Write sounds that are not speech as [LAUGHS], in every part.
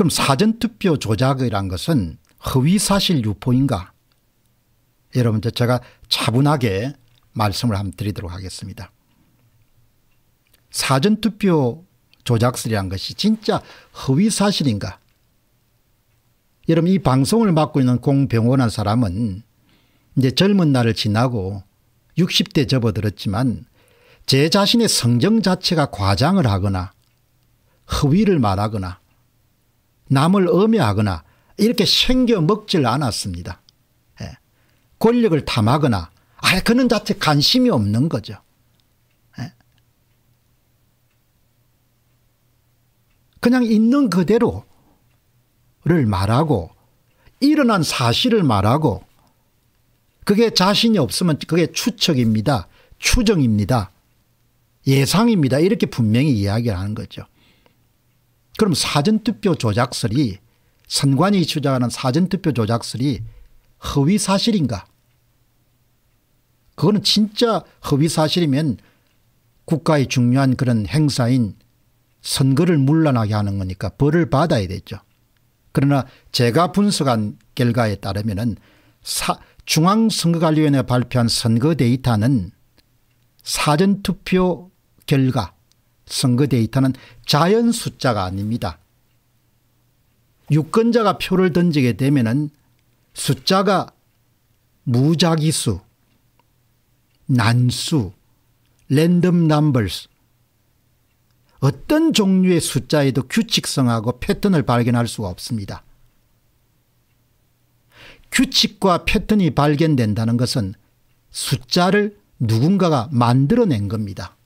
그럼 사전투표 조작이란 것은 허위사실 유포인가 여러분들 제가 차분하게 말씀을 한번 드리도록 하겠습니다. 사전투표 조작설이란 것이 진짜 허위사실인가 여러분 이 방송을 맡고 있는 공병원한 사람은 이제 젊은 날을 지나고 60대 접어들었지만 제 자신의 성정 자체가 과장을 하거나 허위를 말하거나 남을 엄해하거나 이렇게 생겨 먹질 않았습니다. 예. 권력을 탐하거나 아예 그는 자체 관심이 없는 거죠. 예. 그냥 있는 그대로를 말하고 일어난 사실을 말하고 그게 자신이 없으면 그게 추측입니다. 추정입니다. 예상입니다. 이렇게 분명히 이야기를 하는 거죠. 그럼 사전투표 조작설이 선관위 주장하는 사전투표 조작설이 허위사실인가 그거는 진짜 허위사실이면 국가의 중요한 그런 행사인 선거를 물러나게 하는 거니까 벌을 받아야 되죠. 그러나 제가 분석한 결과에 따르면 중앙선거관리위원회 발표한 선거 데이터는 사전투표 결과 선거 데이터는 자연 숫자가 아닙니다. 유권자가 표를 던지게 되면 숫자가 무작위수, 난수, 랜덤 넘버스 어떤 종류의 숫자에도 규칙성하고 패턴을 발견할 수가 없습니다. 규칙과 패턴이 발견된다는 것은 숫자를 누군가가 만들어낸 겁니다.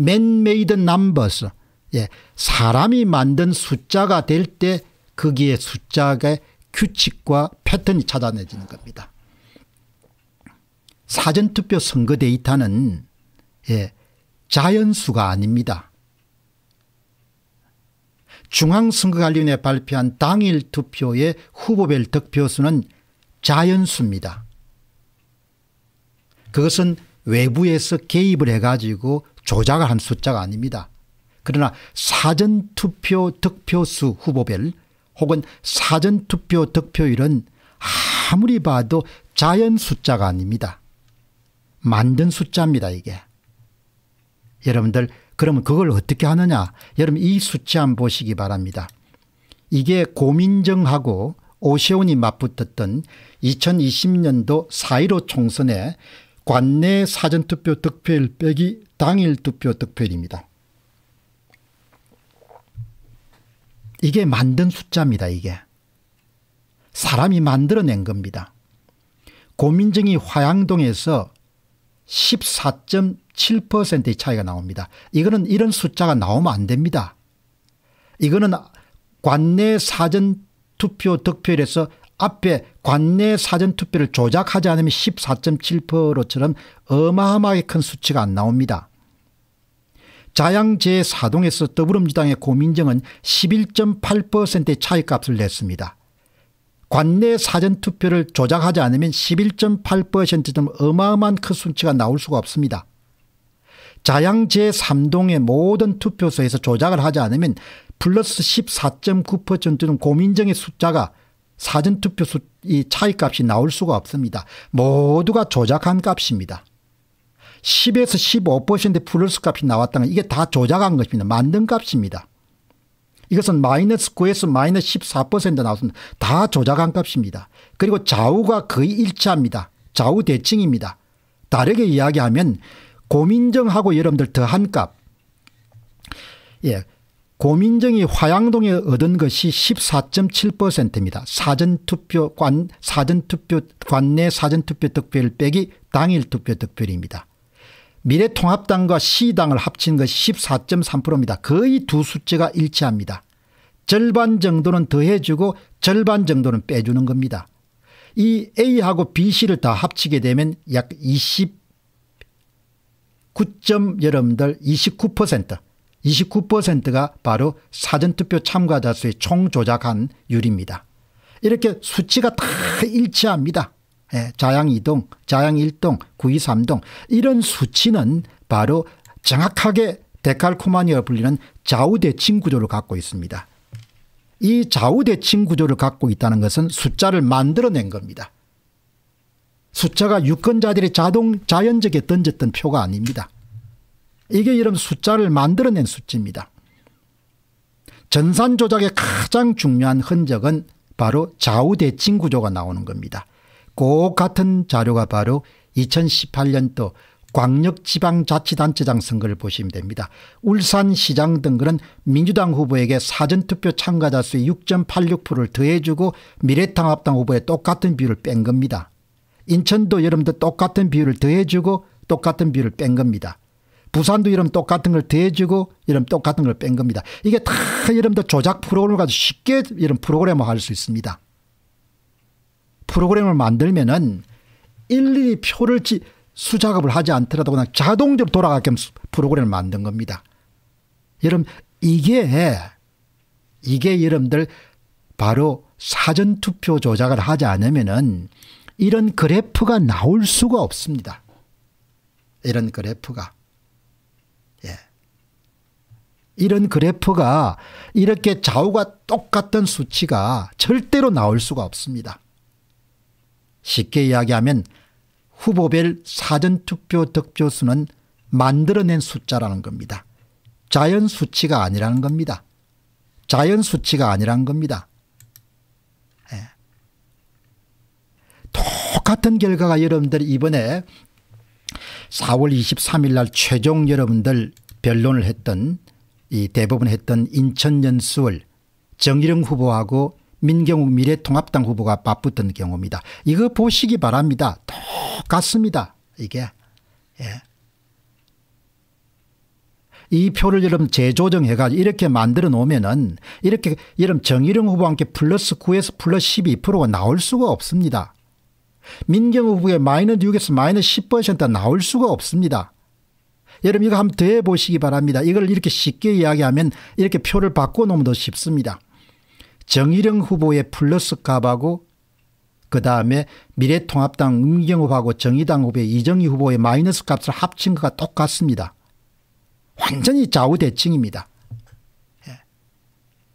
맨메이 m a 버스 예, 사람이 만든 숫자가 될 때 거기에 숫자의 규칙과 패턴이 찾아내지는 겁니다. 사전투표 선거 데이터는 예, 자연수가 아닙니다. 중앙선거관리위원회 발표한 당일 투표의 후보별 득표수는 자연수입니다. 그것은 외부에서 개입을 해가지고 조작을 한 숫자가 아닙니다. 그러나 사전투표 득표수 후보별 혹은 사전투표 득표율은 아무리 봐도 자연 숫자가 아닙니다. 만든 숫자입니다 이게. 여러분들 그러면 그걸 어떻게 하느냐 여러분 이 숫자 한번 보시기 바랍니다. 이게 고민정하고 오세훈이 맞붙었던 2020년도 4.15 총선에 관내 사전투표 득표율 빼기 당일 투표 득표율입니다. 이게 만든 숫자입니다. 이게. 사람이 만들어낸 겁니다. 고민정이 화양동에서 14.7%의 차이가 나옵니다. 이거는 이런 숫자가 나오면 안 됩니다. 이거는 관내 사전 투표 득표율에서 앞에 관내 사전투표를 조작하지 않으면 14.7%처럼 어마어마하게 큰 수치가 안 나옵니다. 자양제 사동에서 더불어민주당의 고민정은 11.8%의 차이값을 냈습니다. 관내 사전투표를 조작하지 않으면 11.8%점 어마어마한 큰 수치가 나올 수가 없습니다. 자양제 3동의 모든 투표소에서 조작을 하지 않으면 플러스 14.9%는 고민정의 숫자가 사전투표 수이 차이값이 나올 수가 없습니다. 모두가 조작한 값입니다. 10에서 15% 플러스 값이 나왔다는 이게 다 조작한 것입니다. 만든 값입니다. 이것은 마이너스 9에서 마이너스 14% 나왔습니다. 다 조작한 값입니다. 그리고 좌우가 거의 일치합니다. 좌우 대칭입니다. 다르게 이야기하면 고민정하고 여러분들 더한 값. 예. 고민정이 화양동에 얻은 것이 14.7%입니다. 사전투표관, 사전투표, 관내 사전투표 득표율 빼기 당일 투표 득표율입니다. 미래통합당과 시당을 합친 것이 14.3%입니다. 거의 두 숫자가 일치합니다. 절반 정도는 더해주고 절반 정도는 빼주는 겁니다. 이 A하고 B씨를 다 합치게 되면 약 29. 여러분들 29% 29%가 바로 사전투표 참가자 수의 총조작한 율입니다. 이렇게 수치가 다 일치합니다. 예, 자양 2동, 자양 1동, 9이 3동 이런 수치는 바로 정확하게 데칼코마니어 불리는 좌우대칭 구조를 갖고 있습니다. 이 좌우대칭 구조를 갖고 있다는 것은 숫자를 만들어낸 겁니다. 숫자가 유권자들이 자동 자연적에 던졌던 표가 아닙니다. 이게 이런 숫자를 만들어낸 숫자입니다. 전산 조작의 가장 중요한 흔적은 바로 좌우대칭 구조가 나오는 겁니다. 꼭 같은 자료가 바로 2018년도 광역지방자치단체장 선거를 보시면 됩니다. 울산시장 등은 민주당 후보에게 사전투표 참가자 수의 6.86%를 더해주고 미래통합당 후보에 똑같은 비율을 뺀 겁니다. 인천도 여러분들 똑같은 비율을 더해주고 똑같은 비율을 뺀 겁니다. 부산도 이름 똑같은 걸 대주고 이름 똑같은 걸 뺀 겁니다. 이게 다 이름도 조작 프로그램을 가지고 쉽게 이런 프로그램을 할 수 있습니다. 프로그램을 만들면은 일일이 표를 지, 수작업을 하지 않더라도 그냥 자동적으로 돌아가게끔 프로그램을 만든 겁니다. 여러분 이게 이게 여러분들 바로 사전투표 조작을 하지 않으면은 이런 그래프가 나올 수가 없습니다. 이런 그래프가. 이런 그래프가 이렇게 좌우가 똑같은 수치가 절대로 나올 수가 없습니다. 쉽게 이야기하면 후보별 사전투표 득표수는 만들어낸 숫자라는 겁니다. 자연 수치가 아니라는 겁니다. 자연 수치가 아니라는 겁니다. 예. 똑같은 결과가 여러분들 이번에 4월 23일 날 최종 여러분들 변론을 했던 이 대법원 했던 인천 연수월 정일영 후보하고 민경욱 미래통합당 후보가 바쁘던 경우입니다. 이거 보시기 바랍니다. 똑같습니다. 이게. 예. 이 표를 여러분 재조정해가지고 이렇게 만들어 놓으면은 이렇게 여러분 정일영 후보와 함께 플러스 9에서 플러스 12%가 나올 수가 없습니다. 민경 후보의 마이너 6에서 마이너10% 나올 수가 없습니다. 여러분 이거 한번 더해 보시기 바랍니다. 이걸 이렇게 쉽게 이야기하면 이렇게 표를 바꿔놓으면 더 쉽습니다. 정일영 후보의 플러스 값하고 그 다음에 미래통합당 음경호하고 정의당 후보 이정희 후보의 마이너스 값을 합친 것과 똑같습니다. 완전히 좌우대칭입니다. 예.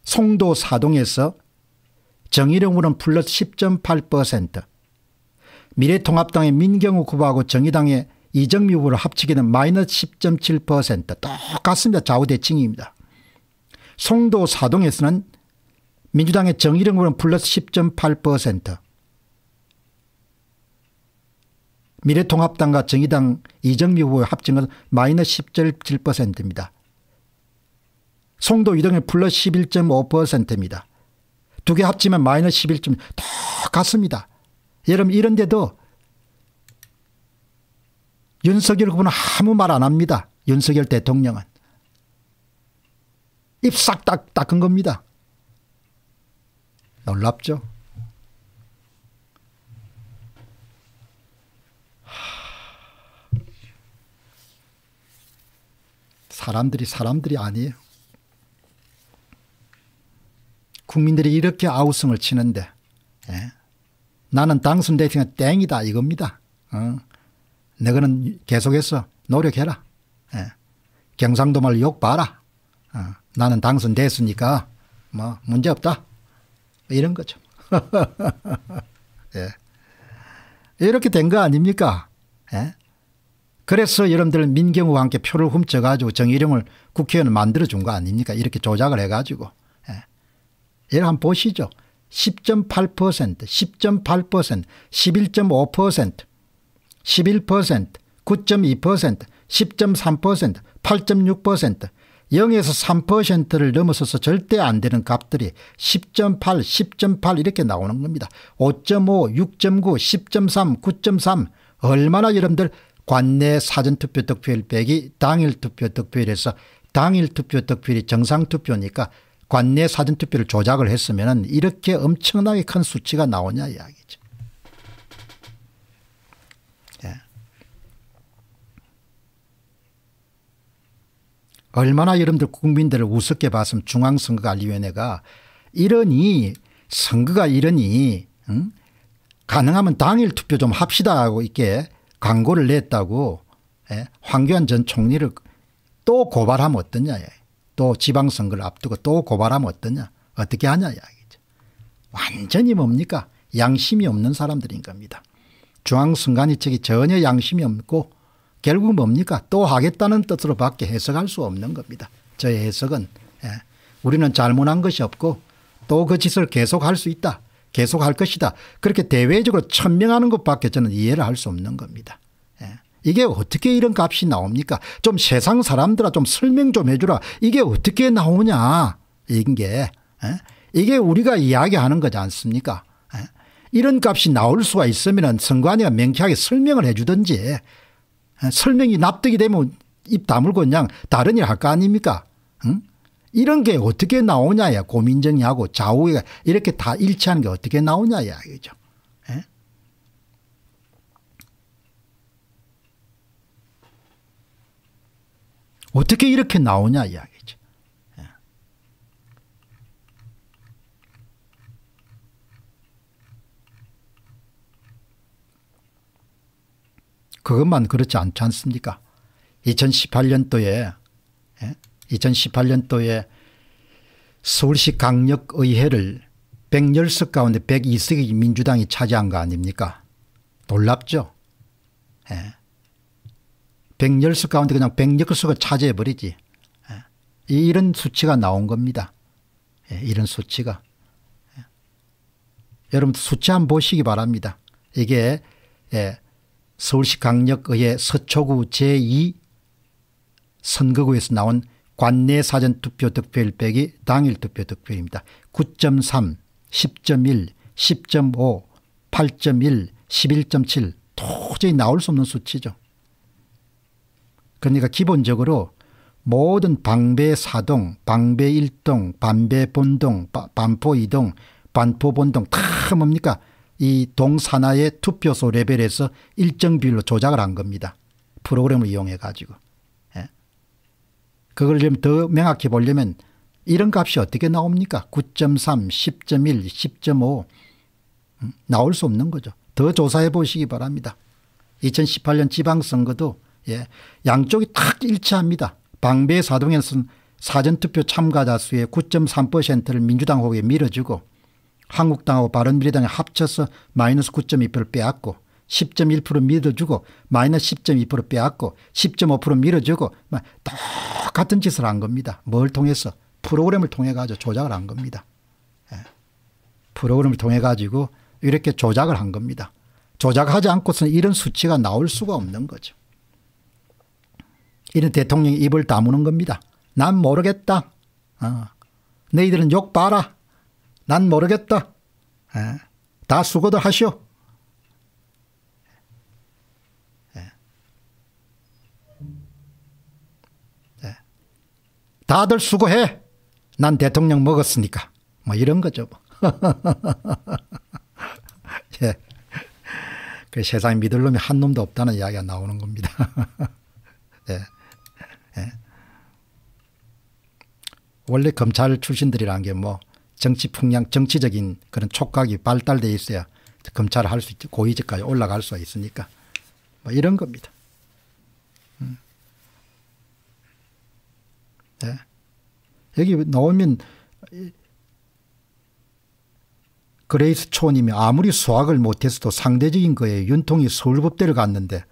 송도 사동에서 정의령으로는 플러스 10.8% 미래통합당의 민경욱 후보하고 정의당의 이정미 후보를 합치기 되면 마이너스 10.7% 똑같습니다. 좌우대칭입니다. 송도 사동에서는 민주당의 정의령 후보는 플러스 10.8% 미래통합당과 정의당 이정미 후보의 합친은 마이너스 10.7%입니다. 송도 이동의 플러스 11.5%입니다. 두 개 합치면 마이너스 11. 똑같습니다. 여러분 이런데도 윤석열 후보는 아무 말 안 합니다. 윤석열 대통령은. 입싹딱 닦은 겁니다. 놀랍죠? 사람들이 사람들이 아니에요. 국민들이 이렇게 아우성을 치는데 예? 나는 당선됐으니 땡이다 이겁니다. 어? 너희는 계속해서 노력해라. 예. 경상도 말욕 봐라. 어. 나는 당선됐으니까 뭐 문제 없다. 이런 거죠. [LAUGHS] 예. 이렇게 된 거 아닙니까? 예? 그래서 여러분들 민경우와 함께 표를 훔쳐가지고 정의령을 국회의원을 만들어준 거 아닙니까? 이렇게 조작을 해가지고. 예. 얘를 한번 보시죠. 10.8%, 10.8%, 11.5%. 11%, 9.2%, 10.3%, 8.6%, 0에서 3%를 넘어서서 절대 안 되는 값들이 10.8, 10.8 이렇게 나오는 겁니다. 5.5, 6.9, 10.3, 9.3 얼마나 여러분들 관내 사전투표 득표율 빼기 당일 투표 득표율에서 당일 투표 득표율이 정상투표니까 관내 사전투표를 조작을 했으면 이렇게 엄청나게 큰 수치가 나오냐 이야기죠. 얼마나 여러분들 국민들을 우습게 봤으면 중앙선거관리위원회가 이러니 선거가 이러니 응? 가능하면 당일 투표 좀 합시다 하고 이렇게 광고를 냈다고 예? 황교안 전 총리를 또 고발하면 어떠냐 예. 또 지방선거를 앞두고 또 고발하면 어떠냐 어떻게 하냐 이야기죠. 완전히 뭡니까 양심이 없는 사람들인 겁니다. 중앙선관위 측이 전혀 양심이 없고 결국 뭡니까 또 하겠다는 뜻으로 밖에 해석할 수 없는 겁니다. 저의 해석은 예. 우리는 잘못한 것이 없고 또 그 짓을 계속할 수 있다. 계속할 것이다. 그렇게 대외적으로 천명하는 것밖에 저는 이해를 할 수 없는 겁니다. 예. 이게 어떻게 이런 값이 나옵니까? 좀 세상 사람들아 좀 설명 좀 해주라. 이게 어떻게 나오냐. 이게 예. 이게 우리가 이야기하는 거지 않습니까? 예, 이런 값이 나올 수가 있으면 선관위가 명쾌하게 설명을 해주든지 설명이 납득이 되면 입 다물고 그냥 다른 일 할 거 아닙니까? 응? 이런 게 어떻게 나오냐야 고민정이하고 좌우가 이렇게 다 일치하는 게 어떻게 나오냐야 그죠? 예? 어떻게 이렇게 나오냐야. 그것만 그렇지 않지 않습니까 2018년도에 2018년도에 예? 서울시 강력의회를 110석 가운데 102석이 민주당이 차지한 거 아닙니까? 놀랍죠? 110석 예? 가운데 그냥 106석을 차지해버리지. 예? 이런 수치가 나온 겁니다. 이런 수치가. 여러분 수치 한번 보시기 바랍니다. 이게 서울시 강력의회 서초구 제2 선거구에서 나온 관내 사전투표 득표율 빼기 당일 투표 득표율입니다. 9.3, 10.1, 10.5, 8.1, 11.7 도저히 나올 수 없는 수치죠. 그러니까 기본적으로 모든 방배 사동, 방배 일동, 반배 본동, 반포 이동, 반포 본동 다 뭡니까? 이 동산하의 투표소 레벨에서 일정 비율로 조작을 한 겁니다. 프로그램을 이용해 가지고. 예. 그걸 좀 더 명확히 보려면 이런 값이 어떻게 나옵니까? 9.3, 10.1, 10.5 음, 나올 수 없는 거죠. 더 조사해 보시기 바랍니다. 2018년 지방선거도 예, 양쪽이 탁 일치합니다. 방배 사동에서는 사전투표 참가자 수의 9.3%를 민주당 후보에 밀어주고 한국당하고 바른미래당이 합쳐서 마이너스 9.2% 빼앗고 10.1% 밀어주고 마이너스 10.2% 빼앗고 10.5% 밀어주고 뭐 똑같은 짓을 한 겁니다. 뭘 통해서 프로그램을 통해 가지고 조작을 한 겁니다. 예. 프로그램을 통해 가지고 이렇게 조작을 한 겁니다. 조작하지 않고서는 이런 수치가 나올 수가 없는 거죠. 이런 대통령이 입을 다무는 겁니다. 난 모르겠다. 어. 너희들은 욕 봐라. 난 모르겠다. 에, 예, 다 수고들 하시오. 에, 예. 에, 예. 다들 수고해. 난 대통령 먹었으니까. 뭐 이런 거죠. 뭐. [LAUGHS] 예. 그 세상에 믿을 놈이 한 놈도 없다는 이야기가 나오는 겁니다. [LAUGHS] 예. 예. 원래 검찰 출신들이란 게뭐 정치 풍량, 정치적인 그런 촉각이 발달돼 있어야 검찰을 할 수 있지 고위직까지 올라갈 수가 있으니까 뭐 이런 겁니다. 음. 네. 여기 나오면 그레이스 초님이 아무리 수학을 못했어도 상대적인 거에 윤통이 서울법대를 갔는데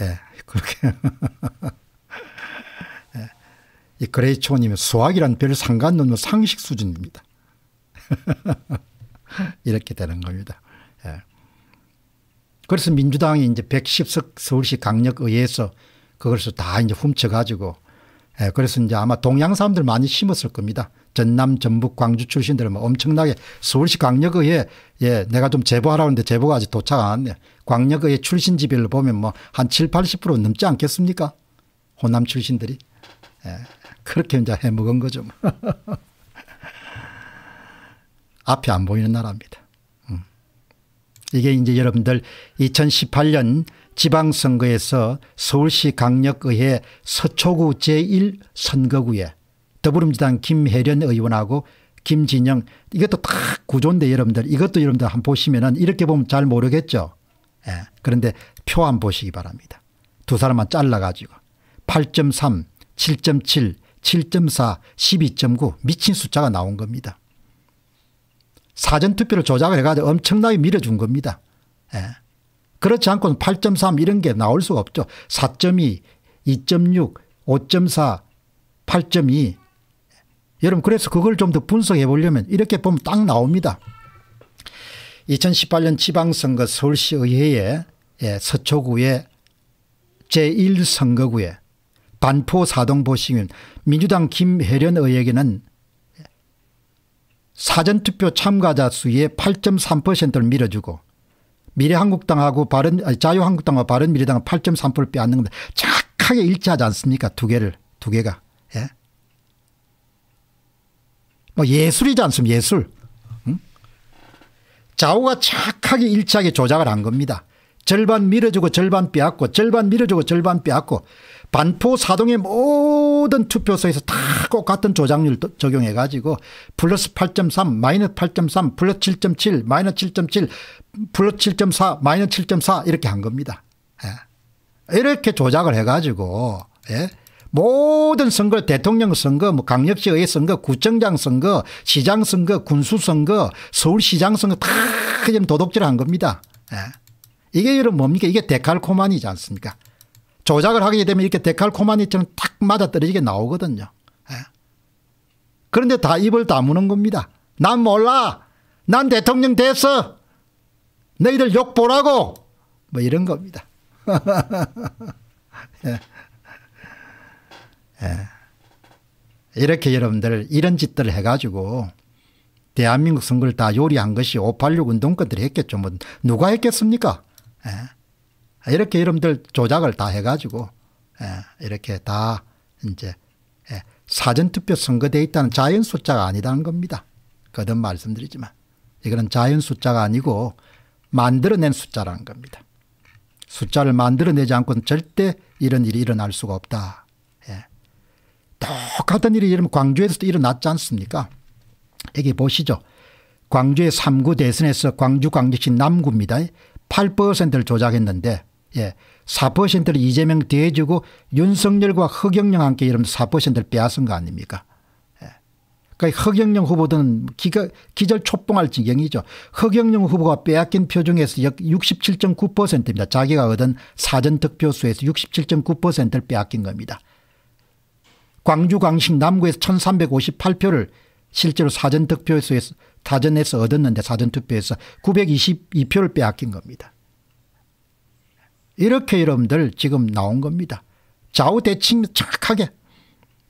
예, 네. 그렇게 [LAUGHS] 이 그레이초님의 수학이란 별 상관없는 상식 수준입니다. [LAUGHS] 이렇게 되는 겁니다. 예. 그래서 민주당이 이제 110석 서울시 강력의회에서 그것을 다 이제 훔쳐가지고 예, 그래서 이제 아마 동양 사람들 많이 심었을 겁니다. 전남, 전북, 광주 출신들은 뭐 엄청나게 서울시 강력의회 예, 내가 좀 제보하라는데 제보가 아직 도착 안 예, 왔네. 광역의회 출신 지별로 보면 뭐 한 7, 80% 넘지 않겠습니까? 호남 출신들이. 예. 그렇게 이제 해먹은 거죠. 뭐. [LAUGHS] 앞이 안 보이는 나라입니다. 음. 이게 이제 여러분들 2018년 지방선거에서 서울시 강력의회 서초구 제1선거구에 더불어민주당 김혜련 의원하고 김진영 이것도 딱 구조인데 여러분들 이것도 여러분들 한번 보시면은 이렇게 보면 잘 모르겠죠. 예. 그런데 표안 보시기 바랍니다. 두 사람만 잘라가지고 8.3, 7.7, 7.4, 12.9 미친 숫자가 나온 겁니다. 사전투표를 조작을 해가지고 엄청나게 밀어준 겁니다. 예. 그렇지 않고는 8.3 이런 게 나올 수가 없죠. 4.2, 2.6, 5.4, 8.2. 여러분 그래서 그걸 좀 더 분석해 보려면 이렇게 보면 딱 나옵니다. 2018년 지방선거 서울시의회에 예, 서초구에 제1선거구에 반포 사동보 시면 민주당 김혜련 의에게는 사전투표 참가자 수의 8.3%를 밀어주고 미래한국당하고 바른 자유한국당과 바른미래당은 8.3%를 빼앗는 겁니다. 정하게 일치하지 않습니까? 두 개를 두 개가 예? 뭐 예술이지 않습니까? 예술 응? 좌우가 착하게 일치하게 조작을 한 겁니다. 절반 밀어주고 절반 빼앗고 절반 밀어주고 절반 빼앗고 반포 사동의 모든 투표소에서 다 똑같은 조작률 적용해 가지고 플러스 8.3 마이너스 8.3 플러스 7.7 마이너스 7.7 플러스 7.4 마이너스 7.4 이렇게 한 겁니다. 예. 이렇게 조작을 해 가지고 예. 모든 선거 대통령 선거 뭐 강력시의 선거 구청장 선거 시장 선거 군수 선거 서울시장 선거 다 지금 도둑질한 겁니다. 예. 이게 여러 분 뭡니까 이게 데칼코만이지 않습니까 조작을 하게 되면 이렇게 데칼코마니처럼 탁 맞아떨어지게 나오거든요. 예. 그런데 다 입을 다무는 겁니다. 난 몰라. 난 대통령 됐어. 너희들 욕 보라고. 뭐 이런 겁니다. [LAUGHS] 예. 예. 이렇게 여러분들 이런 짓들을 해가지고 대한민국 선거를 다 요리한 것이 586 운동권들이 했겠죠. 뭐 누가 했겠습니까? 예. 이렇게 여러분들 조작을 다 해가지고 예, 이렇게 다 이제 예, 사전투표 선거돼 있다는 자연 숫자가 아니다는 겁니다. 거듭 말씀드리지만 이거는 자연 숫자가 아니고 만들어낸 숫자라는 겁니다. 숫자를 만들어내지 않고는 절대 이런 일이 일어날 수가 없다. 예. 똑같은 일이 이러 광주에서도 일어났지 않습니까? 여기 보시죠. 광주의 3구 대선에서 광주 광주시 남구입니다. 8%를 조작했는데 예. 4%를 이재명 대주고 윤석열과 허경영 함께 이러면 4%를 빼앗은 거 아닙니까? 예. 그러니까 허경영 후보들 기가, 기절 촉봉할 지경이죠. 허경영 후보가 빼앗긴 표 중에서 67.9%입니다. 자기가 얻은 사전 득표수에서 67.9%를 빼앗긴 겁니다. 광주 광식 남구에서 1358표를 실제로 사전 득표에서 사전에서 얻었는데 사전 투표에서 922표를 빼앗긴 겁니다. 이렇게 여러분들 지금 나온 겁니다. 좌우대칭 정확하게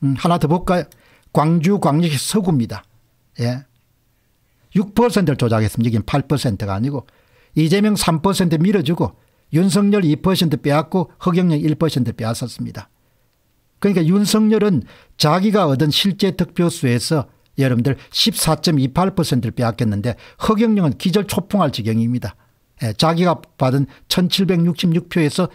음, 하나 더 볼까요? 광주 광역시 서구입니다. 예. 6%를 조작했습니다. 여긴 8%가 아니고 이재명 3% 밀어주고 윤석열 2% 빼앗고 허경영 1% 빼앗았습니다. 그러니까 윤석열은 자기가 얻은 실제 득표수에서 여러분들 14.28%를 빼앗겼는데 허경영은 기절 초풍할 지경입니다. 예, 자기가 받은 1766표에서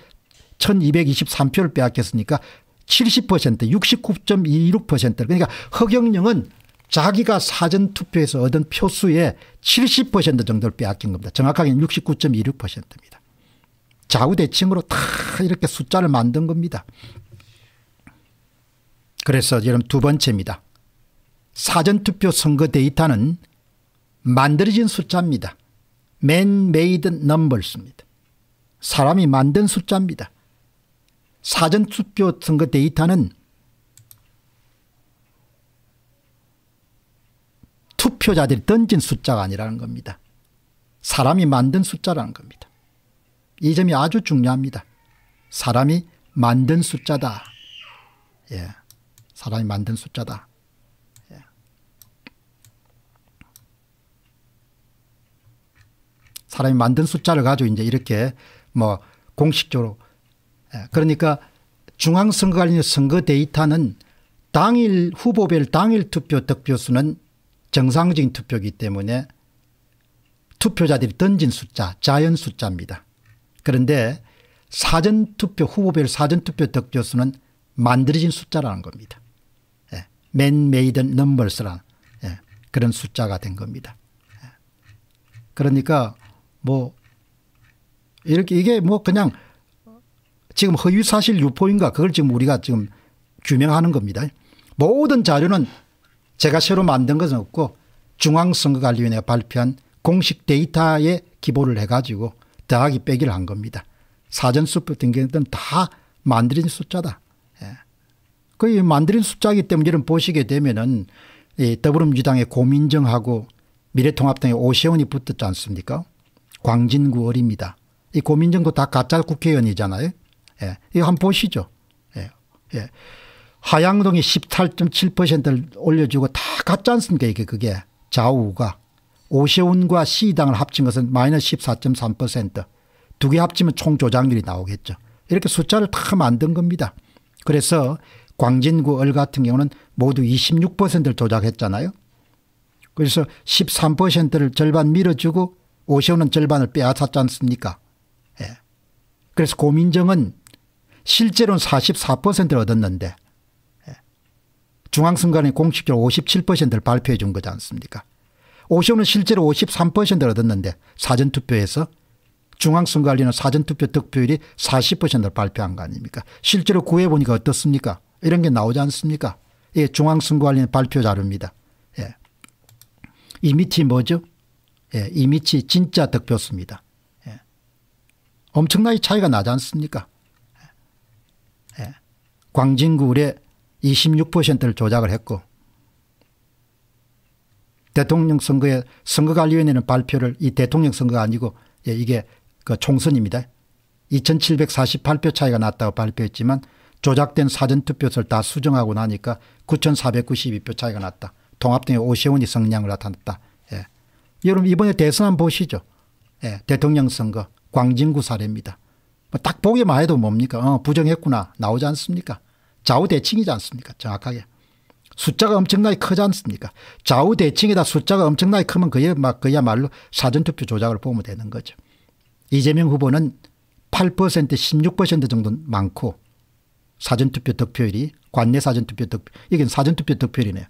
1223표를 빼앗겼으니까 70% 69.26% 그러니까 허경영은 자기가 사전투표에서 얻은 표수의 70% 정도를 빼앗긴 겁니다. 정확하게는 69.26%입니다. 좌우대칭으로 다 이렇게 숫자를 만든 겁니다. 그래서 여러분 두 번째입니다. 사전투표 선거 데이터는 만들어진 숫자입니다. man-made numbers입니다. 사람이 만든 숫자입니다. 사전투표 선거 데이터는 투표자들이 던진 숫자가 아니라는 겁니다. 사람이 만든 숫자라는 겁니다. 이 점이 아주 중요합니다. 사람이 만든 숫자다. 예. 사람이 만든 숫자다. 사람이 만든 숫자를 가지고 이제 이렇게 뭐 공식적으로 예, 그러니까 중앙선거관리 선거 데이터는 당일 후보별 당일 투표 득표수는 정상적인 투표이기 때문에 투표자들이 던진 숫자 자연 숫자입니다. 그런데 사전투표 후보별 사전투표 득표수는 만들어진 숫자라는 겁니다. 예. man-made numbers라는 예. 그런 숫자가 된 겁니다. 예. 그러니까 뭐 이렇게 이게 뭐 그냥 지금 허위사실 유포인가 그걸 지금 우리가 지금 규명하는 겁니다. 모든 자료는 제가 새로 만든 것은 없고 중앙선거관리위원회가 발표한 공식 데이터에 기보를 해가지고 더하기 빼기를 한 겁니다. 사전수표 등등 다 만들어진 숫자다. 예. 거 그 만들어진 숫자이기 때문에 이런 보시게 되면은 더불어민주당의 고민정하고 미래통합당의 오세훈이 붙었지 않습니까? 광진구 어입니다이 고민정도 다 가짜 국회의원이잖아요. 예. 이거 한번 보시죠. 예. 예. 하양동이 18.7%를 올려주고 다 가짜 않습니까 이게 그게 좌우가. 오세훈과 시당을 합친 것은 마이너스 14.3%두 개 합치면 총 조작률이 나오겠죠. 이렇게 숫자를 다 만든 겁니다. 그래서 광진구 을 같은 경우는 모두 26%를 조작했잖아요. 그래서 13%를 절반 밀어주고 오세훈은 절반을 빼앗았지 않습니까? 예. 그래서 고민정은 실제로는 44%를 얻었는데 예. 중앙선관위 공식적으로 57%를 발표해 준 거지 않습니까? 오세훈은 실제로 53%를 얻었는데 사전투표에서 중앙선관위는 사전투표 득표율이 40%를 발표한 거 아닙니까? 실제로 구해보니까 어떻습니까? 이런 게 나오지 않습니까? 예, 중앙선관위 발표 자료입니다. 예. 이 밑이 뭐죠? 예, 이 밑이 진짜 득표수입니다 예. 엄청나게 차이가 나지 않습니까? 예. 광진구 의 26%를 조작을 했고 대통령 선거에 선거관리위원회는 발표를 이 대통령 선거가 아니고 예, 이게 그 총선입니다. 2748표 차이가 났다고 발표했지만 조작된 사전투표서를 다 수정하고 나니까 9492표 차이가 났다. 통합당의 오세훈이 성량을 나타냈다. 여러분 이번에 대선 한번 보시죠. 예, 대통령 선거 광진구 사례입니다. 뭐 딱 보기만 해도 뭡니까? 어, 부정했구나 나오지 않습니까? 좌우 대칭이지 않습니까? 정확하게. 숫자가 엄청나게 크지 않습니까? 좌우 대칭에다 숫자가 엄청나게 크면 그야, 막 그야말로 사전투표 조작을 보면 되는 거죠. 이재명 후보는 8% 16% 정도 많고 사전투표 득표율이 관내 사전투표 득표 이건 사전투표 득표율이네요.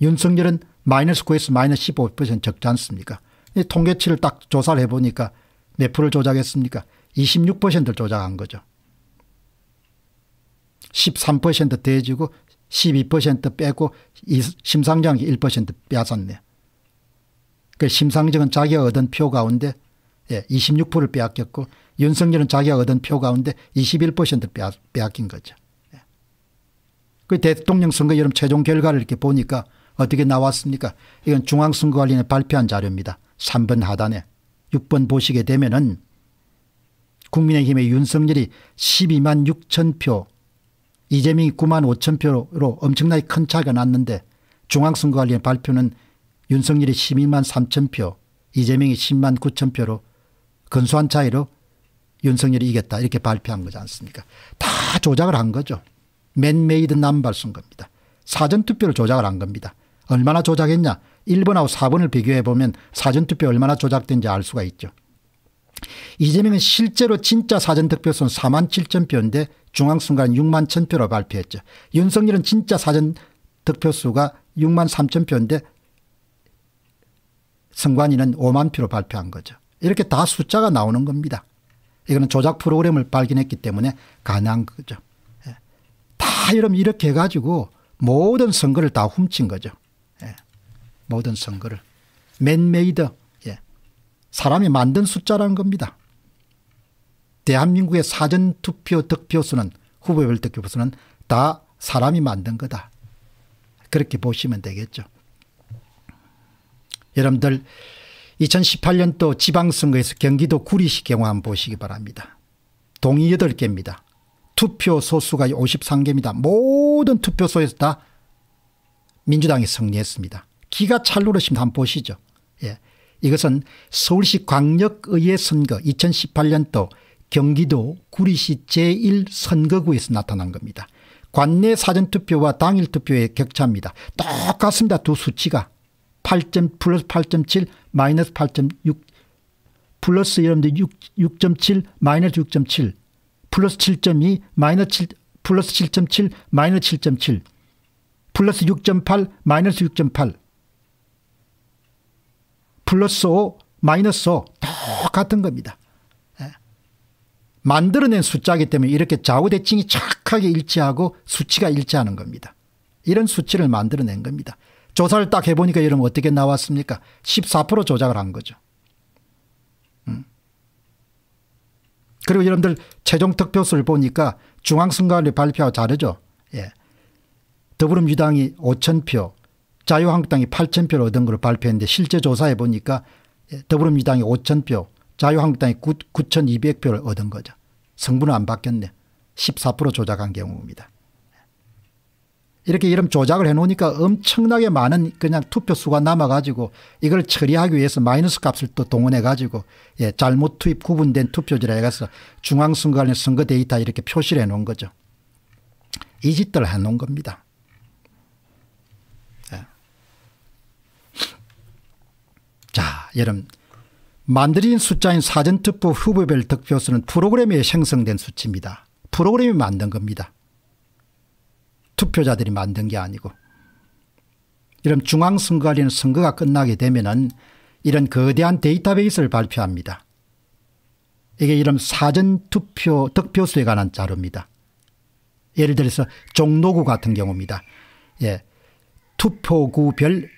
윤석열은 마이너스 9에서 마이너스 15% 적지 않습니까? 이 통계치를 딱 조사를 해보니까 몇 프를 조작했습니까? 26%를 조작한 거죠. 13% 대주고 12% 빼고 심상정1% 빼앗았네요. 그 심상정은 자기가 얻은 표 가운데 26%를 예, 빼앗겼고 윤석열은 자기가 얻은 표 가운데 21%를 빼앗, 긴 거죠. 예. 그 대통령 선거 여름 최종 결과를 이렇게 보니까 어떻게 나왔습니까? 이건 중앙선거관리에 발표한 자료입니다. 3번 하단에 6번 보시게 되면은 국민의힘의 윤석열이 12만 6천 표, 이재명이 9만 5천 표로 엄청나게 큰 차이가 났는데 중앙선거관리의 발표는 윤석열이 12만 3천 표, 이재명이 10만 9천 표로 근소한 차이로 윤석열이 이겼다 이렇게 발표한 거지 않습니까? 다 조작을 한 거죠. 맨메이드 남발 쓴 겁니다. 사전투표를 조작을 한 겁니다. 얼마나 조작했냐 1번하고 4번을 비교해 보면 사전투표 얼마나 조작된지 알 수가 있죠. 이재명은 실제로 진짜 사전투표수는 4만 7천 표인데 중앙순간 6만 1천 표로 발표했죠. 윤석열은 진짜 사전투표수가 6만 3천 표인데 선관위는 5만 표로 발표한 거죠. 이렇게 다 숫자가 나오는 겁니다. 이거는 조작 프로그램을 발견했기 때문에 가능한 거죠. 예. 다 이러면 이렇게 해가지고 모든 선거를 다 훔친 거죠. 모든 선거를. 맨메이드 예. 사람이 만든 숫자라는 겁니다. 대한민국의 사전투표 득표수는 후보별 득표수는 다 사람이 만든 거다. 그렇게 보시면 되겠죠. 여러분들 2018년도 지방선거에서 경기도 구리시 경우 한번 보시기 바랍니다. 동의 8개입니다. 투표 소수가 53개입니다. 모든 투표소에서 다 민주당이 승리했습니다. 기가 찰누르십니다. 한번 보시죠. 예. 이것은 서울시 광역의회 선거 2018년도 경기도 구리시 제1선거구에서 나타난 겁니다. 관내 사전투표와 당일투표의 격차입니다. 똑같습니다. 두 수치가 8점 플러스 8.7 마이너스 8.6 플러스 여러분들 6.7 마이너스 6.7 플러스 7.2 마이너스 7 플러스 7.7 마이너스 7.7 플러스 6.8 마이너스 6.8 플러스 O, 마이너스 O 똑같은 겁니다. 예. 만들어낸 숫자이기 때문에 이렇게 좌우대칭이 착하게 일치하고 수치가 일치하는 겁니다. 이런 수치를 만들어낸 겁니다. 조사를 딱 해보니까 여러분 어떻게 나왔습니까? 14% 조작을 한 거죠. 음. 그리고 여러분들 최종 득표수를 보니까 중앙선관위 발표 잘하죠. 예. 더불어민주당이 5,000표, 자유한국당이 8,000표를 얻은 걸로 발표했는데 실제 조사해 보니까 더불어민주당이 5,000표, 자유한국당이 9, 2 0 0표를 얻은 거죠. 성분은 안 바뀌었네. 14% 조작한 경우입니다. 이렇게 이런 조작을 해놓으니까 엄청나게 많은 그냥 투표수가 남아가지고 이걸 처리하기 위해서 마이너스 값을 또 동원해가지고 예, 잘못 투입 구분된 투표지라 해서 중앙선거관련 선거 데이터 이렇게 표시를 해놓은 거죠. 이 짓들 해놓은 겁니다. 자, 여러분 만들어진 숫자인 사전투표 후보별 득표수는 프로그램에 생성된 수치입니다. 프로그램이 만든 겁니다. 투표자들이 만든 게 아니고. 이런 중앙선거관리는 선거가 끝나게 되면은 이런 거대한 데이터베이스를 발표합니다. 이게 이런 사전투표 득표수에 관한 자료입니다. 예를 들어서 종로구 같은 경우입니다. 예. 투표구별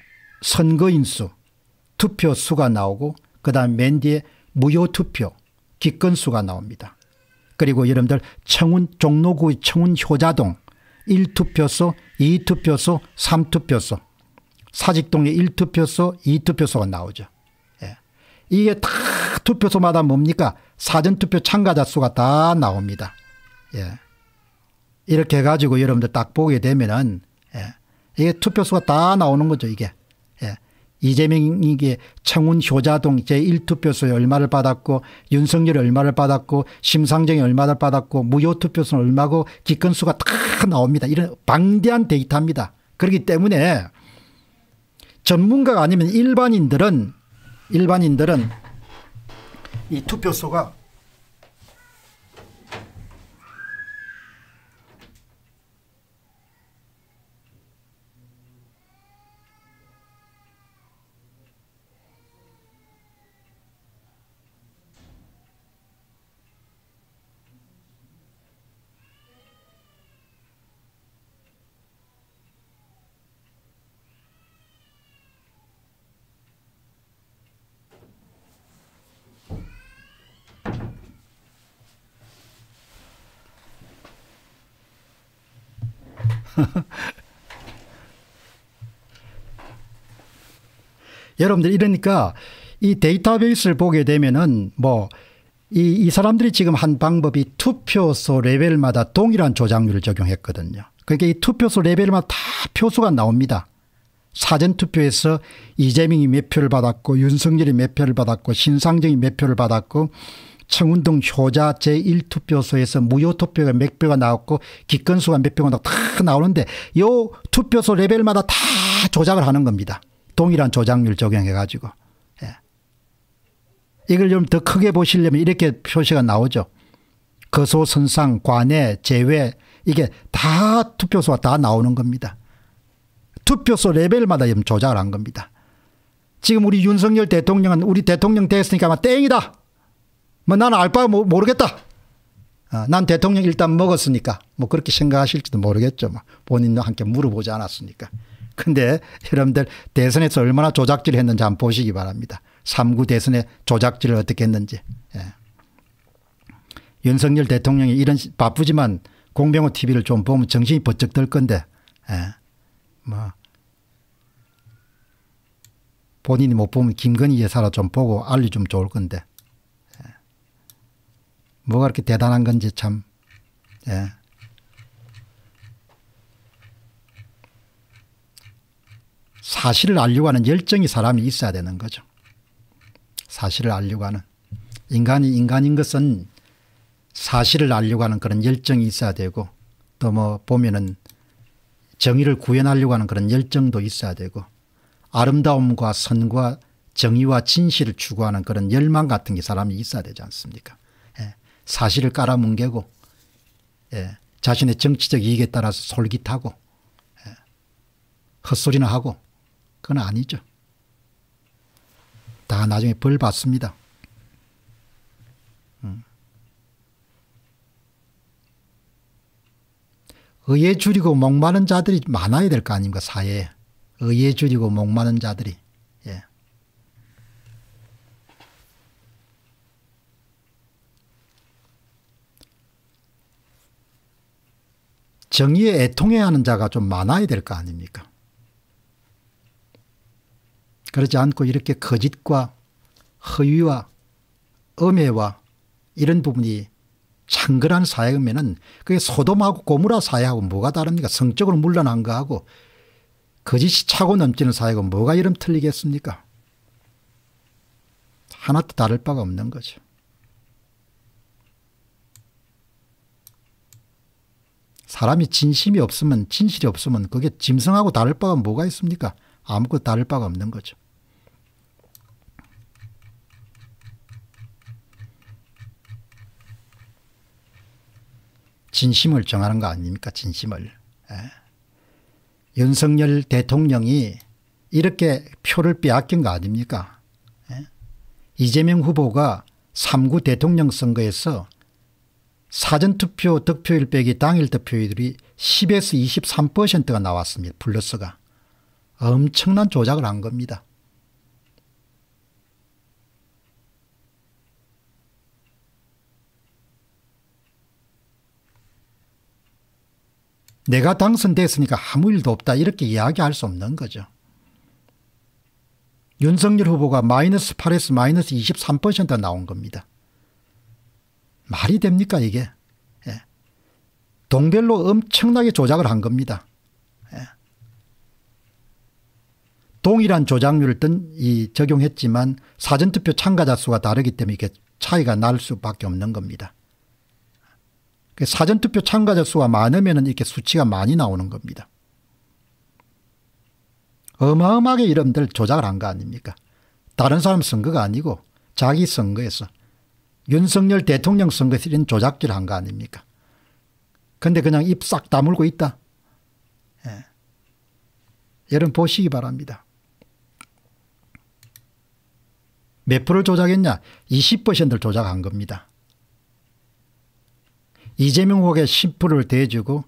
선거인수 투표 수가 나오고 그 다음 맨 뒤에 무효 투표 기권 수가 나옵니다. 그리고 여러분들 청운 종로구 청운 효자동 1투표소 2투표소 3투표소 사직동에 1투표소 2투표소가 나오죠. 예. 이게 다 투표소마다 뭡니까 사전투표 참가자 수가 다 나옵니다. 예. 이렇게 해가지고 여러분들 딱 보게 되면은 예. 이게 투표수가 다 나오는 거죠 이게. 이재명에게 청운 효자동 제1투표소에 얼마를 받았고 윤석열이 얼마를 받았고 심상정이 얼마를 받았고 무효투표소는 얼마고 기권수가 다 나옵니다. 이런 방대한 데이터입니다. 그렇기 때문에 전문가가 아니면 일반인들은 일반인들은 이 투표소가 여러분들 이러니까 이 데이터베이스를 보게 되면은 뭐 이, 이 사람들이 지금 한 방법이 투표소 레벨마다 동일한 조작률을 적용했거든요. 그러니까 이 투표소 레벨마다 다 표수가 나옵니다. 사전투표에서 이재명이 몇 표를 받았고 윤석열이 몇 표를 받았고 신상정이 몇 표를 받았고 청운동 효자 제1투표소에서 무효투표가 몇 표가 나왔고 기권수가 몇 표가 나왔고 다 나오는데 요 투표소 레벨마다 다 조작을 하는 겁니다. 동일한 조작률 적용해가지고. 예. 이걸 좀 더 크게 보시려면 이렇게 표시가 나오죠. 거소선상, 관해, 제외 이게 다 투표수가 다 나오는 겁니다. 투표수 레벨마다 좀 조작을 한 겁니다. 지금 우리 윤석열 대통령은 우리 대통령 됐으니까 아마 땡이다. 뭐 나는 알 바 모르겠다. 어, 난 대통령 일단 먹었으니까 뭐 그렇게 생각하실지도 모르겠죠. 뭐 본인도 함께 물어보지 않았으니까. 근데 여러분들 대선에서 얼마나 조작질 을 했는지 한번 보시기 바랍니다. 3구 대선에 조작질을 어떻게 했는지. 예. 윤석열 대통령이 이런 바쁘지만 공병호 TV를 좀 보면 정신이 번쩍 들 건데 예. 뭐 본인이 못 보면 김건희 여사라 좀 보고 알려주면 좋을 건데 예. 뭐가 그렇게 대단한 건지 참 예. 사실을 알려고 하는 열정이 사람이 있어야 되는 거죠. 사실을 알려고 하는. 인간이 인간인 것은 사실을 알려고 하는 그런 열정이 있어야 되고 또 뭐 보면은 정의를 구현하려고 하는 그런 열정도 있어야 되고 아름다움과 선과 정의와 진실을 추구하는 그런 열망 같은 게 사람이 있어야 되지 않습니까? 예. 사실을 깔아뭉개고 예. 자신의 정치적 이익에 따라서 솔깃하고 예. 헛소리나 하고 그건 아니죠. 다 나중에 벌 받습니다. 음. 의에 줄이고 목마른 자들이 많아야 될 거 아닙니까 사회에. 의에 줄이고 목마른 자들이. 예. 정의에 애통해 하는 자가 좀 많아야 될 거 아닙니까? 그러지 않고 이렇게 거짓과 허위와 음해와 이런 부분이 창궐한 사회면은 그게 소돔하고 고무라 사회하고 뭐가 다릅니까? 성적으로 물러난 거하고 거짓이 차고 넘치는 사회고 뭐가 이름 틀리겠습니까? 하나도 다를 바가 없는 거죠. 사람이 진심이 없으면 진실이 없으면 그게 짐승하고 다를 바가 뭐가 있습니까? 아무것도 다를 바가 없는 거죠. 진심을 정하는 거 아닙니까? 진심을. 예. 윤석열 대통령이 이렇게 표를 빼앗긴 거 아닙니까? 예. 이재명 후보가 3구 대통령 선거에서 사전투표 득표율 빼기 당일 득표율이 10에서 23%가 나왔습니다. 플러스가. 엄청난 조작을 한 겁니다. 내가 당선됐으니까 아무 일도 없다 이렇게 이야기할 수 없는 거죠. 윤석열 후보가 마이너스 8에서 마이너스 23% 나온 겁니다. 말이 됩니까 이게? 예. 동별로 엄청나게 조작을 한 겁니다. 동일한 조작률을 든이 적용했지만 사전투표 참가자 수가 다르기 때문에 이게 차이가 날 수밖에 없는 겁니다. 그 사전투표 참가자 수가 많으면 이렇게 수치가 많이 나오는 겁니다. 어마어마하게 이름들 조작을 한 거 아닙니까? 다른 사람 선거가 아니고 자기 선거에서 윤석열 대통령 선거에서 이런 조작질 한거 아닙니까? 근데 그냥 입 싹 다물고 있다. 예. 여러분 보시기 바랍니다. 몇 프로를 조작했냐? 20%를 조작한 겁니다. 이재명 후보에 10%를 대주고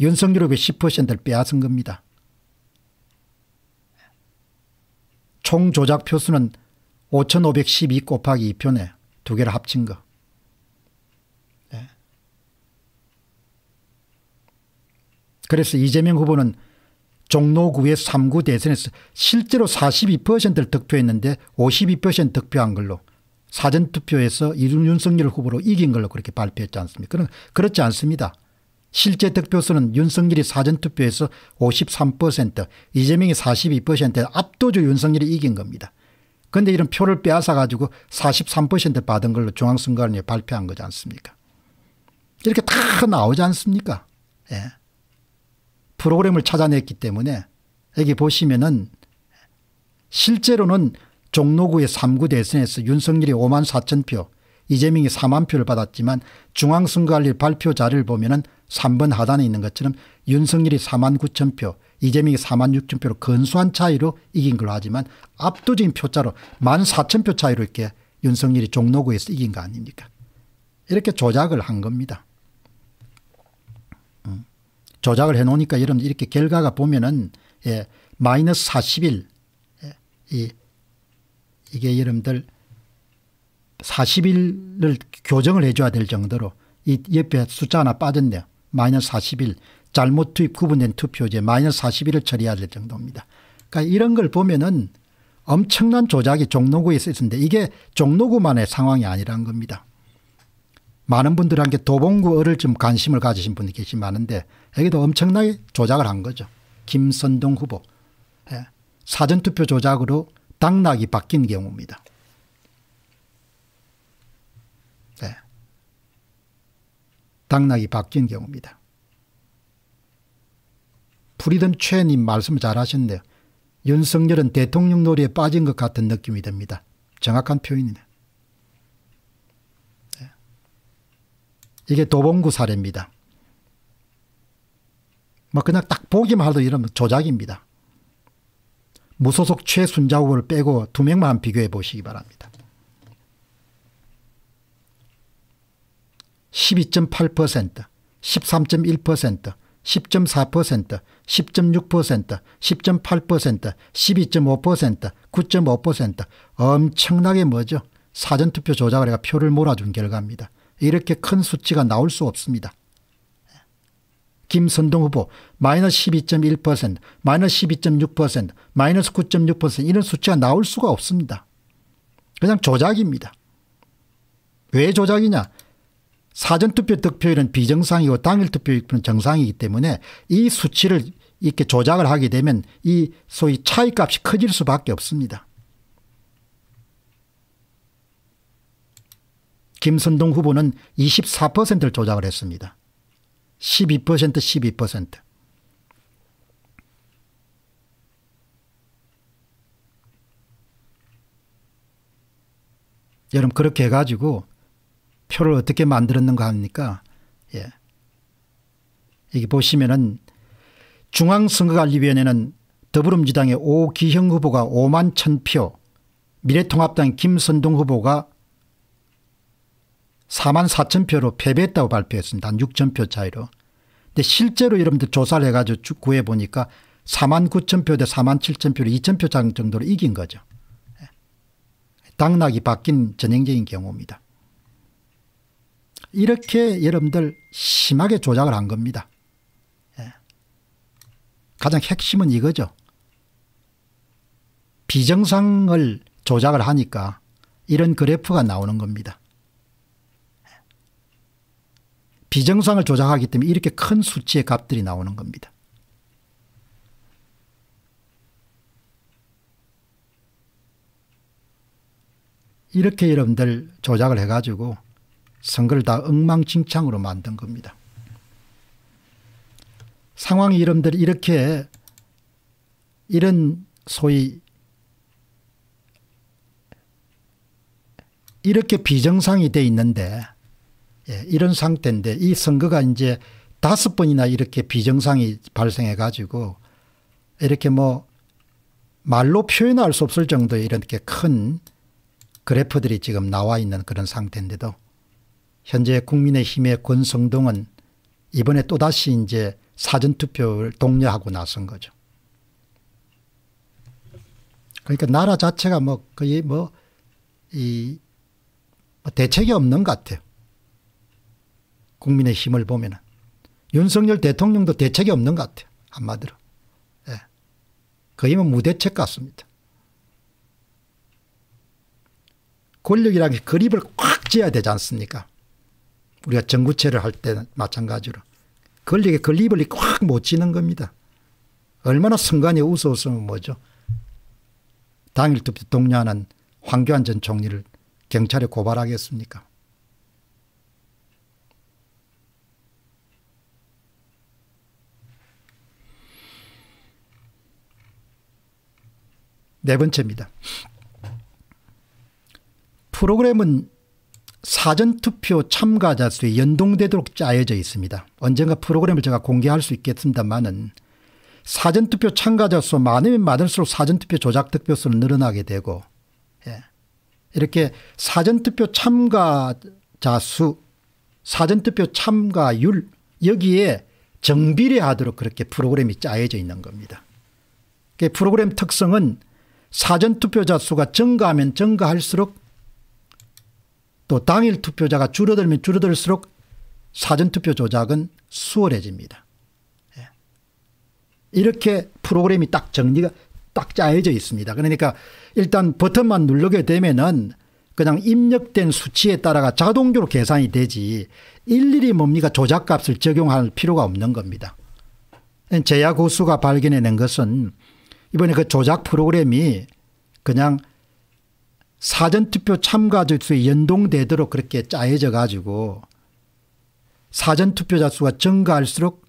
윤석열 후보에 10%를 빼앗은 겁니다. 총 조작 표수는 5,512 곱하기 2표네. 두 개를 합친 거. 네. 그래서 이재명 후보는 종로구의 3구 대선에서 실제로 42%를 득표했는데 52% 득표한 걸로 사전투표에서 윤석열 후보로 이긴 걸로 그렇게 발표했지 않습니까? 그럼 그렇지 않습니다. 실제 득표수는 윤석열이 사전투표에서 53% 이재명이 42% 압도적 윤석열이 이긴 겁니다. 그런데 이런 표를 빼앗아 가지고 43% 받은 걸로 중앙선관위 발표한 거지 않습니까? 이렇게 다 나오지 않습니까? 예. 프로그램을 찾아냈기 때문에 여기 보시면은 실제로는 종로구의 3구 대선에서 윤석열이 5만 4천 표 이재명이 4만 표를 받았지만 중앙선거관리 발표 자료를 보면 은3번 하단에 있는 것처럼 윤석열이 4만 9천 표 이재명이 4만 6천 표로 근소한 차이로 이긴 걸로 하지만 압도적인 표자로 1만 4천 표 차이로 이렇게 윤석열이 종로구에서 이긴 거 아닙니까 이렇게 조작을 한 겁니다. 조작을 해 놓으니까 여러분 이렇게 결과가 보면은 예, 마이너스 40일 예, 이, 이게 여러분들 40일을 교정을 해줘야 될 정도로 이 옆에 숫자 하나 빠졌네요. 마이너스 40일 잘못 투입 구분된 투표제 마이너스 40일을 처리해야 될 정도입니다. 그러니까 이런 걸 보면은 엄청난 조작이 종로구에 있었는데 이게 종로구만의 상황이 아니라는 겁니다. 많은 분들한테 도봉구 어를 좀 관심을 가지신 분이 계시 많은데 여기도 엄청나게 조작을 한 거죠. 김선동 후보. 예. 사전투표 조작으로 당락이 바뀐 경우입니다. 예. 당락이 바뀐 경우입니다. 프리덤 최님 말씀 잘하셨네요. 윤석열은 대통령 놀이에 빠진 것 같은 느낌이 듭니다. 정확한 표현이네요. 이게 도봉구 사례입니다. 뭐 그냥 딱 보기만 해도 이런 조작입니다. 무소속 최순자 후보를 빼고 두 명만 비교해 보시기 바랍니다. 12.8%, 13.1%, 10.4%, 10.6%, 10.8%, 12.5%, 9.5% 엄청나게 뭐죠? 사전투표 조작을 해가 표를 몰아준 결과입니다. 이렇게 큰 수치가 나올 수 없습니다. 김선동 후보 마이너스 12.1%, 마이너스 12.6%, 마이너스 9.6% 이런 수치가 나올 수가 없습니다. 그냥 조작입니다. 왜 조작이냐? 사전투표 득표율은 비정상이고 당일투표율은 정상이기 때문에 이 수치를 이렇게 조작을 하게 되면 이 소위 차이값이 커질 수밖에 없습니다. 김선동 후보는 24%를 조작을 했습니다. 12% 12%. 여러분 그렇게 해가지고 표를 어떻게 만들었는가 합니까? 예. 여기 보시면은 중앙선거관리위원회는 더불어민주당의 오기형 후보가 5만 1000표, 미래통합당 김선동 후보가 4만 4천 표로 패배했다고 발표했습니다. 한 6천 표 차이로. 근데 실제로 여러분들 조사를 해가지고 구해보니까 4만 9천 표 대 4만 7천 표로 2천 표 정도로 이긴 거죠. 예. 당락이 바뀐 전형적인 경우입니다. 이렇게 여러분들 심하게 조작을 한 겁니다. 예. 가장 핵심은 이거죠. 비정상을 조작을 하니까 이런 그래프가 나오는 겁니다. 비정상을 조작하기 때문에 이렇게 큰 수치의 값들이 나오는 겁니다. 이렇게 여러분들 조작을 해가지고 선거를 다 엉망진창으로 만든 겁니다. 상황이 여러분들 이렇게 이런 소위 이렇게 비정상이 돼 있는데 예, 이런 상태인데 이 선거가 이제 다섯 번이나 이렇게 비정상이 발생해 가지고 이렇게 뭐 말로 표현할 수 없을 정도의 이렇게 큰 그래프들이 지금 나와 있는 그런 상태인데도 현재 국민의힘의 권성동은 이번에 또다시 이제 사전투표를 독려하고 나선 거죠. 그러니까 나라 자체가 뭐 거의 뭐이 뭐 대책이 없는 것 같아요. 국민의 힘을 보면 윤석열 대통령도 대책이 없는 것 같아요. 한마디로. 예. 거의 뭐 무대책 같습니다. 권력이라는 게 그립을 꽉 쥐어야 되지 않습니까? 우리가 정구체를 할 때 마찬가지로. 권력의 그립을 꽉못 쥐는 겁니다. 얼마나 선관이 우스웠으면 뭐죠. 당일 투표 동료하는 황교안 전 총리를 경찰에 고발하겠습니까? 네 번째입니다. 프로그램은 사전투표 참가자 수에 연동되도록 짜여져 있습니다. 언젠가 프로그램을 제가 공개할 수 있겠습니다만은 사전투표 참가자 수 많으면 많을수록 사전투표 조작 득표수는 늘어나게 되고 예. 이렇게 사전투표 참가자 수 사전투표 참가율 여기에 정비례하도록 그렇게 프로그램이 짜여져 있는 겁니다. 프로그램 특성은 사전투표자 수가 증가하면 증가할수록 또 당일 투표자가 줄어들면 줄어들수록 사전투표 조작은 수월해집니다. 예. 이렇게 프로그램이 딱 정리가 딱 짜여져 있습니다. 그러니까 일단 버튼만 누르게 되면은 그냥 입력된 수치에 따라가 자동적으로 계산이 되지 일일이 뭡니까 조작값을 적용할 필요가 없는 겁니다. 제야 고수가 발견해낸 것은 이번에 그 조작 프로그램이 그냥 사전투표 참가자 수에 연동되도록 그렇게 짜여져 가지고 사전투표자 수가 증가할수록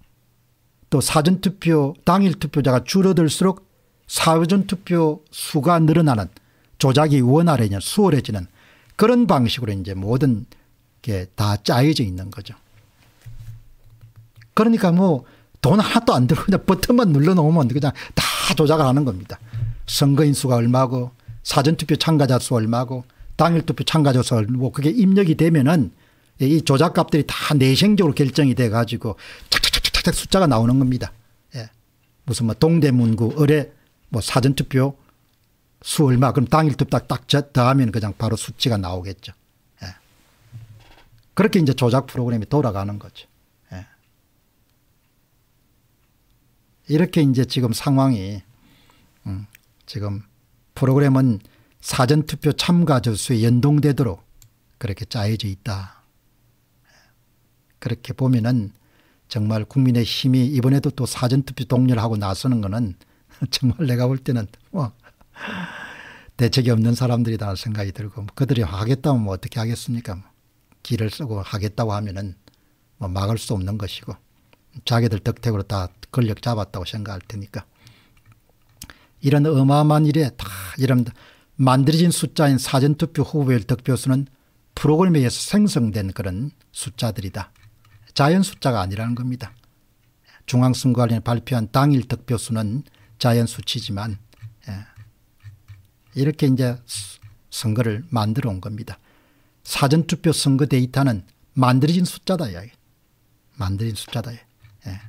또 사전투표 당일 투표자가 줄어들수록 사전투표 수가 늘어나는 조작이 원활해지 수월해지는 그런 방식으로 이제 모든 게 다 짜여져 있는 거죠. 그러니까 뭐 돈 하나도 안들어 그냥 버튼만 눌러 놓으면 그냥 다다 조작을 하는 겁니다. 선거인 수가 얼마고 사전투표 참가자 수 얼마고 당일투표 참가자 수 얼마고 뭐 그게 입력이 되면은 이 조작값들이 다 내생적으로 결정이 돼 가지고 착착착착착 숫자가 나오는 겁니다. 예. 무슨 뭐 동대문구 의뢰 뭐 사전투표 수 얼마 그럼 당일투표 딱딱 더하면 그냥 바로 수치가 나오겠죠. 예. 그렇게 이제 조작 프로그램이 돌아가는 거죠. 이렇게 이제 지금 상황이 음 지금 프로그램은 사전투표 참가자 수에 연동되도록 그렇게 짜여져 있다. 그렇게 보면은 정말 국민의 힘이 이번에도 또 사전투표 동료를 하고 나서는 거는 [LAUGHS] 정말 내가 볼 때는 뭐 대책이 없는 사람들이다 생각이 들고 뭐 그들이 하겠다면 뭐 어떻게 하겠습니까? 뭐 길을 쓰고 하겠다고 하면은 뭐 막을 수 없는 것이고 자기들 덕택으로 다 권력 잡았다고 생각할 테니까. 이런 어마어마한 일에 다 이런 만들어진 숫자인 사전투표 후보일 득표수는 프로그램에 의해서 생성된 그런 숫자들이다. 자연 숫자가 아니라는 겁니다. 중앙선거관련에 발표한 당일 득표수는 자연 수치지만 예, 이렇게 이제 선거를 만들어 온 겁니다. 사전투표 선거 데이터는 만들어진 숫자다. 이야기. 만들어진 숫자다. 이야기. 예.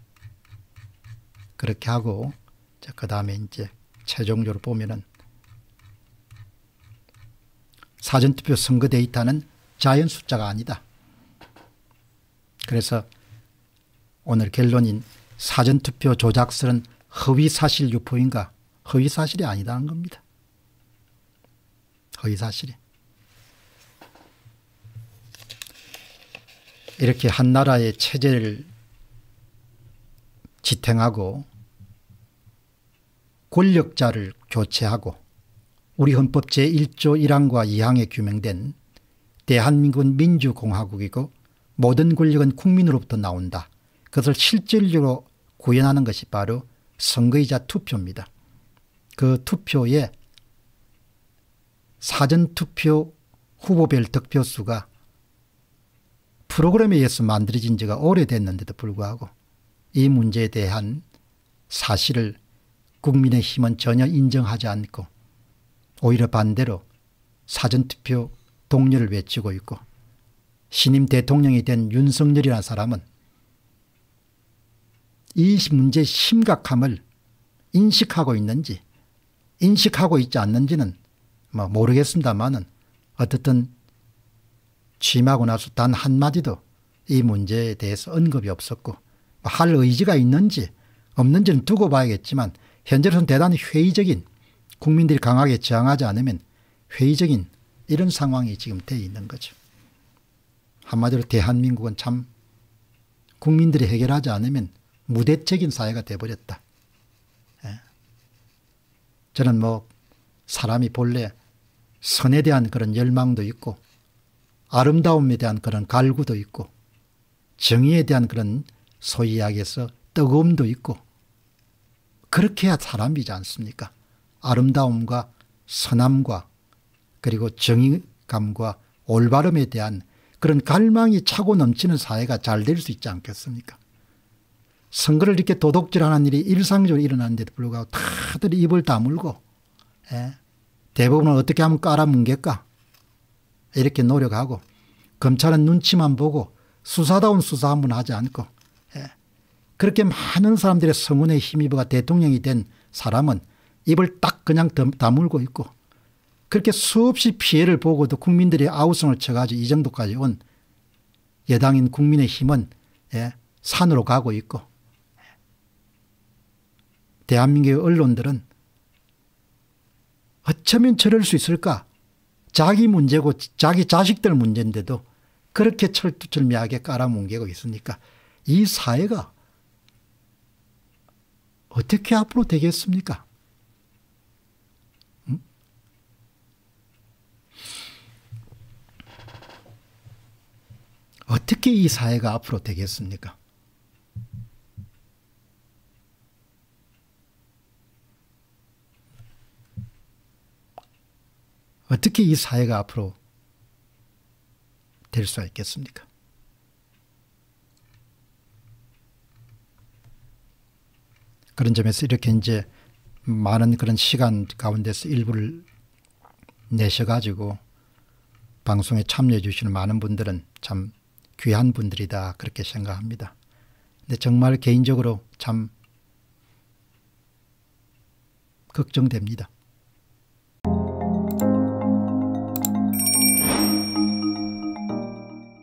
그렇게 하고 그 다음에 이제 최종적으로 보면은 사전투표 선거 데이터는 자연 숫자가 아니다. 그래서 오늘 결론인 사전투표 조작설은 허위사실 유포인가 허위사실이 아니다는 겁니다. 허위사실이. 이렇게 한 나라의 체제를 지탱하고 권력자를 교체하고 우리 헌법 제1조 1항과 2항에 규명된 대한민국은 민주공화국이고 모든 권력은 국민으로부터 나온다. 그것을 실질적으로 구현하는 것이 바로 선거이자 투표입니다. 그 투표에 사전투표 후보별 득표수가 프로그램에 의해서 만들어진 지가 오래됐는데도 불구하고 이 문제에 대한 사실을 국민의힘은 전혀 인정하지 않고 오히려 반대로 사전투표 동료를 외치고 있고 신임 대통령이 된 윤석열이라는 사람은 이 문제의 심각함을 인식하고 있는지 인식하고 있지 않는지는 뭐 모르겠습니다만은 어떻든 취임하고 나서 단 한마디도 이 문제에 대해서 언급이 없었고 할 의지가 있는지 없는지는 두고 봐야겠지만 현재로서는 대단히 회의적인 국민들이 강하게 저항하지 않으면 회의적인 이런 상황이 지금 돼 있는 거죠. 한마디로 대한민국은 참 국민들이 해결하지 않으면 무대적인 사회가 돼버렸다. 예. 저는 뭐 사람이 본래 선에 대한 그런 열망도 있고 아름다움에 대한 그런 갈구도 있고 정의에 대한 그런 소위 이야기해서 뜨거움도 있고 그렇게 해야 사람이지 않습니까? 아름다움과 선함과 그리고 정의감과 올바름에 대한 그런 갈망이 차고 넘치는 사회가 잘 될 수 있지 않겠습니까? 선거를 이렇게 도덕질하는 일이 일상적으로 일어나는데도 불구하고 다들 입을 다물고 예? 대부분은 어떻게 하면 깔아뭉갤까 이렇게 노력하고 검찰은 눈치만 보고 수사다운 수사 한번 하지 않고 그렇게 많은 사람들의 성원에 힘입어 가 대통령이 된 사람은 입을 딱 그냥 다물고 있고 그렇게 수없이 피해를 보고도 국민들이 아우성을 쳐가지고 이 정도까지 온 여당인 국민의힘은 예, 산으로 가고 있고 대한민국의 언론들은 어쩌면 저럴 수 있을까 자기 문제고 자기 자식들 문제인데도 그렇게 철두철미하게 깔아뭉개고 있으니까 이 사회가 어떻게 앞으로 되겠습니까? 음? 어떻게 이 사회가 앞으로 되겠습니까? 어떻게 이 사회가 앞으로 될 수 있겠습니까? 그런 점에서 이렇게 이제 많은 그런 시간 가운데서 일부를 내셔가지고 방송에 참여해 주시는 많은 분들은 참 귀한 분들이다 그렇게 생각합니다. 근데 정말 개인적으로 참 걱정됩니다.